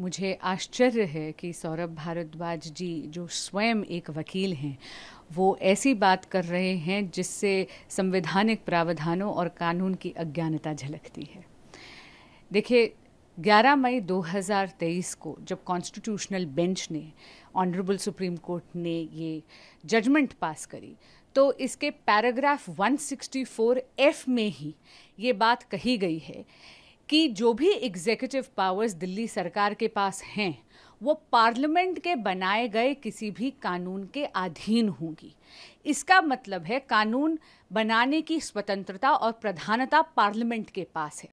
मुझे आश्चर्य है कि सौरभ भारद्वाज जी जो स्वयं एक वकील हैं वो ऐसी बात कर रहे हैं जिससे संवैधानिक प्रावधानों और कानून की अज्ञानता झलकती है देखिए 11 मई 2023 को जब कॉन्स्टिट्यूशनल बेंच ने ऑनरेबल सुप्रीम कोर्ट ने ये जजमेंट पास करी तो इसके पैराग्राफ 164 एफ में ही ये बात कही गई है कि जो भी एग्जीक्यूटिव पावर्स दिल्ली सरकार के पास हैं वो पार्लियामेंट के बनाए गए किसी भी कानून के अधीन होंगी इसका मतलब है कानून बनाने की स्वतंत्रता और प्रधानता पार्लियामेंट के पास है